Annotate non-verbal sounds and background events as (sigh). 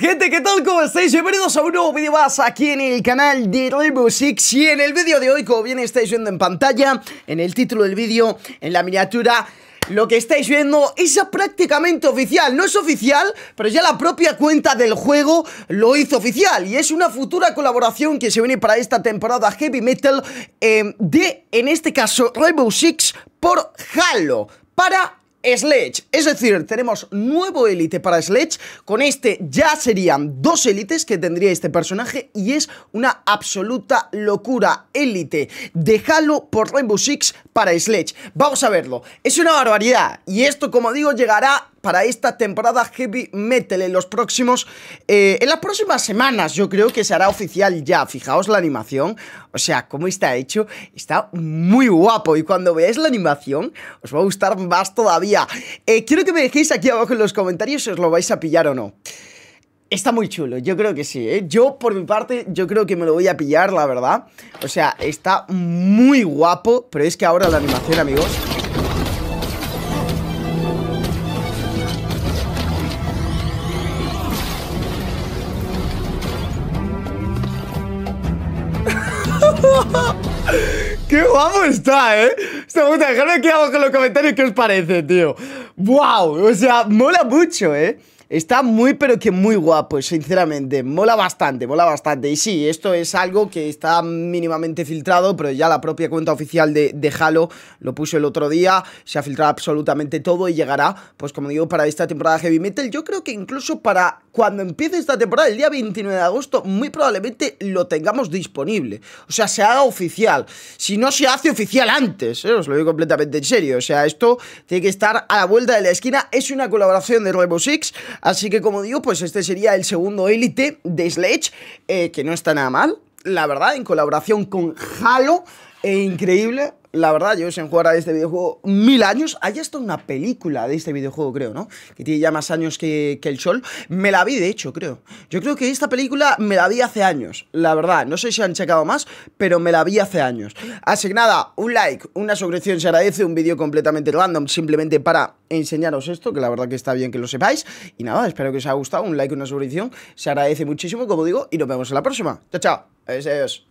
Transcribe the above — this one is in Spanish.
gente, ¿qué tal? ¿Cómo estáis? Bienvenidos a un nuevo vídeo más aquí en el canal de Rainbow Six Y en el vídeo de hoy, como bien estáis viendo en pantalla, en el título del vídeo, en la miniatura lo que estáis viendo es prácticamente oficial No es oficial, pero ya la propia cuenta del juego lo hizo oficial Y es una futura colaboración que se viene para esta temporada Heavy Metal eh, De, en este caso, Rainbow Six por Halo Para Sledge. Es decir, tenemos nuevo élite para Sledge. Con este ya serían dos élites que tendría este personaje y es una absoluta locura. Élite Déjalo por Rainbow Six para Sledge. Vamos a verlo. Es una barbaridad y esto, como digo, llegará para esta temporada Heavy Metal en los próximos, eh, en las próximas semanas yo creo que se hará oficial ya, fijaos la animación, o sea, cómo está hecho, está muy guapo y cuando veáis la animación os va a gustar más todavía. Eh, quiero que me dejéis aquí abajo en los comentarios si os lo vais a pillar o no. Está muy chulo, yo creo que sí, ¿eh? Yo, por mi parte, yo creo que me lo voy a pillar, la verdad. O sea, está muy guapo, pero es que ahora la animación, amigos... (laughs) ¡Qué guapo está, eh! Esta puta, dejadme aquí abajo en los comentarios qué os parece, tío. ¡Wow! O sea, mola mucho, eh. Está muy, pero que muy guapo, sinceramente. Mola bastante, mola bastante. Y sí, esto es algo que está mínimamente filtrado, pero ya la propia cuenta oficial de, de Halo lo puso el otro día. Se ha filtrado absolutamente todo y llegará, pues como digo, para esta temporada Heavy Metal. Yo creo que incluso para cuando empiece esta temporada, el día 29 de agosto, muy probablemente lo tengamos disponible. O sea, se haga oficial. Si no se hace oficial antes, ¿eh? os lo digo completamente en serio. O sea, esto tiene que estar a la vuelta de la esquina. Es una colaboración de Rainbow Six Así que como digo, pues este sería el segundo élite de Sledge, eh, que no está nada mal, la verdad, en colaboración con Halo. E increíble. La verdad, yo sin jugar a este videojuego mil años. Hay hasta una película de este videojuego, creo, ¿no? Que tiene ya más años que, el sol. Me la vi, de hecho, creo. Yo creo que esta película me la vi hace años. La verdad, no sé si han checado más, pero me la vi hace años. Así que nada, un like, una suscripción se agradece. Un vídeo completamente random, simplemente para enseñaros esto, que la verdad que está bien que lo sepáis. Y nada, espero que os haya gustado. Un like, una suscripción se agradece muchísimo, como digo, y nos vemos en la próxima. Chao, chao. Adiós.